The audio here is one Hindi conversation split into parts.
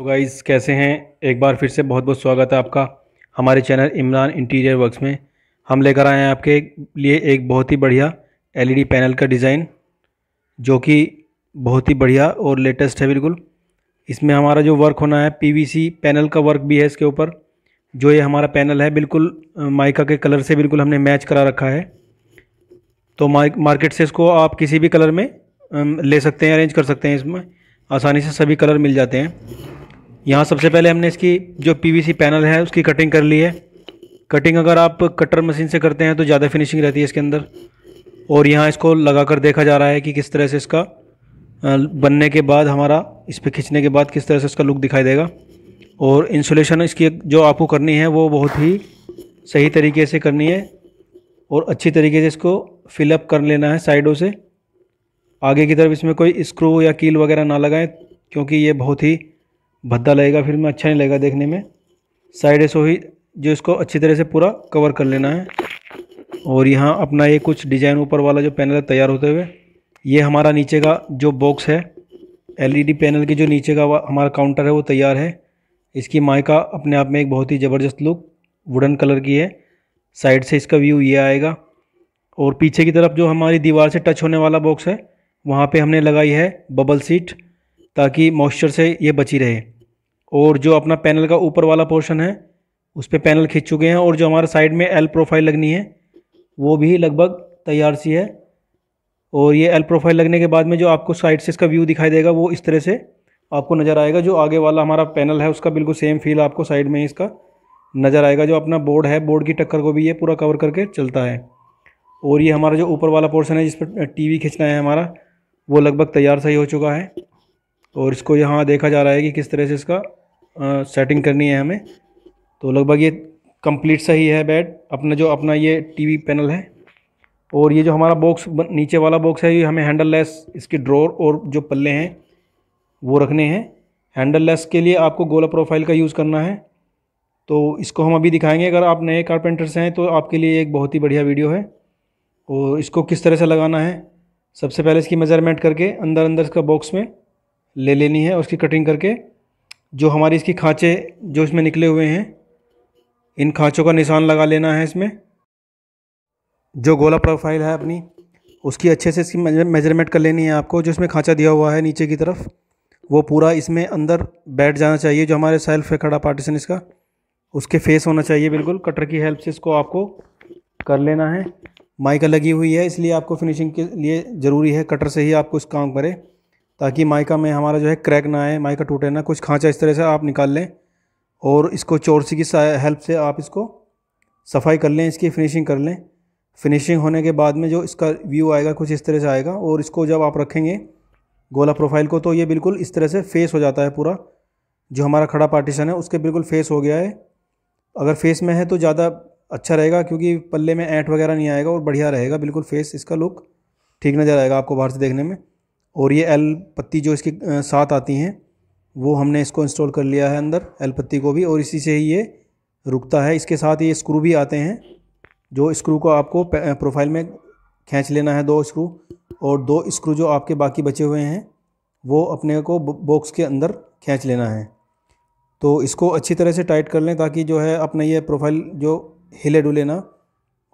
तो गाइज़ कैसे हैं एक बार फिर से बहुत बहुत स्वागत है आपका हमारे चैनल इमरान इंटीरियर वर्क्स में हम लेकर आए हैं आपके लिए एक बहुत ही बढ़िया एलईडी e पैनल का डिज़ाइन जो कि बहुत ही बढ़िया और लेटेस्ट है बिल्कुल इसमें हमारा जो वर्क होना है पीवीसी पैनल का वर्क भी है इसके ऊपर जो ये हमारा पैनल है बिल्कुल माइका के कलर से बिल्कुल हमने मैच करा रखा है तो मार्केट से इसको आप किसी भी कलर में ले सकते हैं अरेंज कर सकते हैं इसमें आसानी से सभी कलर मिल जाते हैं यहाँ सबसे पहले हमने इसकी जो पीवीसी पैनल है उसकी कटिंग कर ली है कटिंग अगर आप कटर मशीन से करते हैं तो ज़्यादा फिनिशिंग रहती है इसके अंदर और यहाँ इसको लगा कर देखा जा रहा है कि किस तरह से इसका बनने के बाद हमारा इस पर खींचने के बाद किस तरह से इसका लुक दिखाई देगा और इंसुलेशन इसकी जो आपको करनी है वो बहुत ही सही तरीके से करनी है और अच्छी तरीके से इसको फिलअप कर लेना है साइडों से आगे की तरफ इसमें कोई स्क्रू या कील वगैरह ना लगाएं क्योंकि ये बहुत ही भद्दा लगेगा फिर में अच्छा नहीं लगेगा देखने में साइड सो ही जो इसको अच्छी तरह से पूरा कवर कर लेना है और यहाँ अपना ये कुछ डिज़ाइन ऊपर वाला जो पैनल है तैयार होते हुए ये हमारा नीचे का जो बॉक्स है एलईडी पैनल के जो नीचे का हमारा काउंटर है वो तैयार है इसकी माइका अपने आप में एक बहुत ही ज़बरदस्त लुक वुडन कलर की है साइड से इसका व्यू ये आएगा और पीछे की तरफ जो हमारी दीवार से टच होने वाला बॉक्स है वहाँ पर हमने लगाई है बबल सीट ताकि मॉइस्चर से ये बची रहे और जो अपना पैनल का ऊपर वाला पोर्शन है उस पर पैनल खींच चुके हैं और जो हमारे साइड में एल प्रोफाइल लगनी है वो भी लगभग तैयार सी है और ये एल प्रोफाइल लगने के बाद में जो आपको साइड से इसका व्यू दिखाई देगा वो इस तरह से आपको नज़र आएगा जो आगे वाला हमारा पैनल है उसका बिल्कुल सेम फील आपको साइड में इसका नज़र आएगा जो अपना बोर्ड है बोर्ड की टक्कर को भी ये पूरा कवर करके चलता है और ये हमारा जो ऊपर वाला पोर्शन है जिस पर टीवी खींचना है हमारा वो लगभग तैयार सही हो चुका है और इसको यहाँ देखा जा रहा है कि किस तरह से इसका सेटिंग करनी है हमें तो लगभग ये कंप्लीट सा ही है बेड अपना जो अपना ये टीवी पैनल है और ये जो हमारा बॉक्स नीचे वाला बॉक्स है ये हमें हैंडल लेस इसके ड्रॉर और जो पल्ले हैं वो रखने हैं हैंडल लेस के लिए आपको गोला प्रोफाइल का यूज़ करना है तो इसको हम अभी दिखाएंगे अगर आप नए कारपेंटर्स हैं तो आपके लिए एक बहुत ही बढ़िया वीडियो है और इसको किस तरह से लगाना है सबसे पहले इसकी मेज़रमेंट करके अंदर अंदर इसका बॉक्स में ले लेनी है और उसकी कटिंग करके जो हमारी इसकी खाँचे जो इसमें निकले हुए हैं इन खाँचों का निशान लगा लेना है इसमें जो गोला प्रोफाइल है अपनी उसकी अच्छे से इसकी मेजरमेंट कर लेनी है आपको जो इसमें खाँचा दिया हुआ है नीचे की तरफ वो पूरा इसमें अंदर बैठ जाना चाहिए जो हमारे सेल्फ है खड़ा पार्टीशन इसका उसके फेस होना चाहिए बिल्कुल कटर की हेल्प से इसको आपको कर लेना है माइका लगी हुई है इसलिए आपको फिनिशिंग के लिए ज़रूरी है कटर से ही आपको इस काम करें ताकि माइका में हमारा जो है क्रैक ना आए माइका टूटे ना कुछ खांचा इस तरह से आप निकाल लें और इसको चोरसी की हेल्प से आप इसको सफाई कर लें इसकी फिनिशिंग कर लें फिनिशिंग होने के बाद में जो इसका व्यू आएगा कुछ इस तरह से आएगा और इसको जब आप रखेंगे गोला प्रोफाइल को तो ये बिल्कुल इस तरह से फेस हो जाता है पूरा जो हमारा खड़ा पार्टीशन है उसके बिल्कुल फेस हो गया है अगर फेस में है तो ज़्यादा अच्छा रहेगा क्योंकि पल्ले में ऐंठ वगैरह नहीं आएगा और बढ़िया रहेगा बिल्कुल फेस इसका लुक ठीक नज़र आएगा आपको बाहर से देखने में और ये एल पत्ती जो इसके साथ आती हैं वो हमने इसको इंस्टॉल कर लिया है अंदर एल पत्ती को भी और इसी से ही ये रुकता है इसके साथ ये स्क्रू भी आते हैं जो स्क्रू को आपको प्रोफाइल में खींच लेना है दो स्क्रू और दो स्क्रू जो आपके बाकी बचे हुए हैं वो अपने को बॉक्स के अंदर खींच लेना है तो इसको अच्छी तरह से टाइट कर लें ताकि जो है अपना ये प्रोफाइल जो हिले डुले ना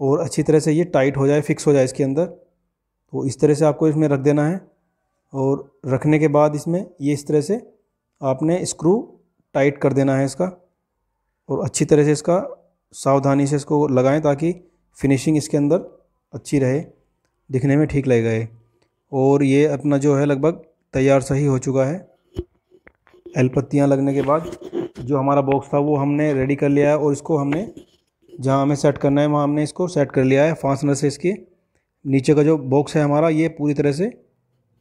और अच्छी तरह से ये टाइट हो जाए फिक्स हो जाए इसके अंदर तो इस तरह से आपको इसमें रख देना है और रखने के बाद इसमें ये इस तरह से आपने स्क्रू टाइट कर देना है इसका और अच्छी तरह से इसका सावधानी से इसको लगाएं ताकि फिनिशिंग इसके अंदर अच्छी रहे दिखने में ठीक लगेगा ये और ये अपना जो है लगभग तैयार सही हो चुका है एल पत्तियाँ लगने के बाद जो हमारा बॉक्स था वो हमने रेडी कर लिया है और इसको हमने जहाँ हमें सेट करना है वहाँ हमने इसको सेट कर लिया है फास्टनर से इसके नीचे का जो बॉक्स है हमारा ये पूरी तरह से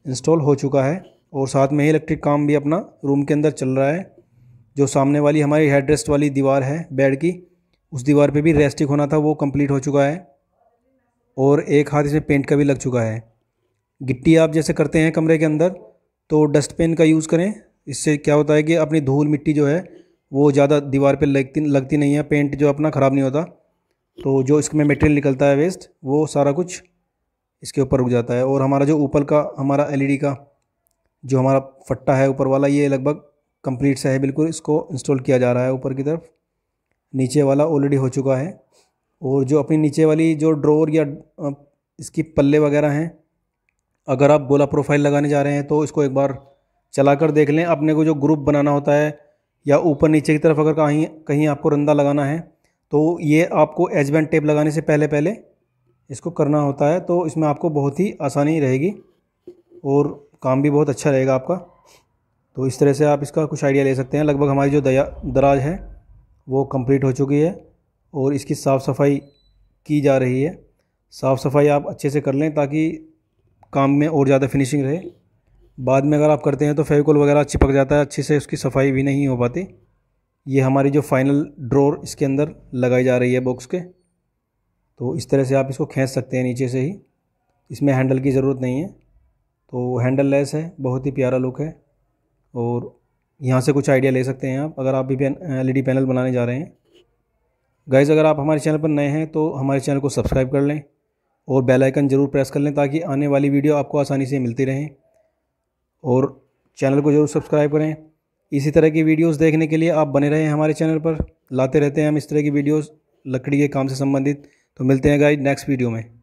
इंस्टॉल हो चुका है और साथ में ही इलेक्ट्रिक काम भी अपना रूम के अंदर चल रहा है जो सामने वाली हमारी हेडरेस्ट वाली दीवार है बेड की उस दीवार पे भी रेस्टिक होना था वो कंप्लीट हो चुका है और एक हाथ इसमें पेंट का भी लग चुका है गिट्टी आप जैसे करते हैं कमरे के अंदर तो डस्टपेन का यूज़ करें इससे क्या होता है कि अपनी धूल मिट्टी जो है वो ज़्यादा दीवार पर लगती लगती नहीं है पेंट जो अपना ख़राब नहीं होता तो जो इसमें मटेरियल निकलता है वेस्ट वो सारा कुछ इसके ऊपर रुक जाता है और हमारा जो ऊपर का हमारा एल e का जो हमारा फट्टा है ऊपर वाला ये लगभग कंप्लीट सा है बिल्कुल इसको इंस्टॉल किया जा रहा है ऊपर की तरफ नीचे वाला ऑलरेडी हो चुका है और जो अपनी नीचे वाली जो ड्रोर या इसकी पल्ले वगैरह हैं अगर आप गोला प्रोफाइल लगाने जा रहे हैं तो इसको एक बार चला कर देख लें अपने को जो ग्रुप बनाना होता है या ऊपर नीचे की तरफ अगर कहीं कहीं आपको रंदा लगाना है तो ये आपको एजबैंड टेप लगाने से पहले पहले इसको करना होता है तो इसमें आपको बहुत ही आसानी रहेगी और काम भी बहुत अच्छा रहेगा आपका तो इस तरह से आप इसका कुछ आइडिया ले सकते हैं लगभग हमारी जो दया दराज है वो कंप्लीट हो चुकी है और इसकी साफ़ सफाई की जा रही है साफ़ सफाई आप अच्छे से कर लें ताकि काम में और ज़्यादा फिनिशिंग रहे बाद में अगर आप करते हैं तो फेविकोल वगैरह चिपक जाता है अच्छे से उसकी सफाई भी नहीं हो पाती ये हमारी जो फाइनल ड्रोर इसके अंदर लगाई जा रही है बॉक्स के तो इस तरह से आप इसको खींच सकते हैं नीचे से ही इसमें हैंडल की ज़रूरत नहीं है तो हैंडल लेस है बहुत ही प्यारा लुक है और यहाँ से कुछ आइडिया ले सकते हैं आप अगर आप भी एल पैनल बनाने जा रहे हैं गाइज़ अगर आप हमारे चैनल पर नए हैं तो हमारे चैनल को सब्सक्राइब कर लें और बेल आइकन ज़रूर प्रेस कर लें ताकि आने वाली वीडियो आपको आसानी से मिलती रहें और चैनल को ज़रूर सब्सक्राइब करें इसी तरह की वीडियोस देखने के लिए आप बने रहें हमारे चैनल पर लाते रहते हैं हम इस तरह की वीडियोस लकड़ी के काम से संबंधित तो मिलते हैं गाइज नेक्स्ट वीडियो में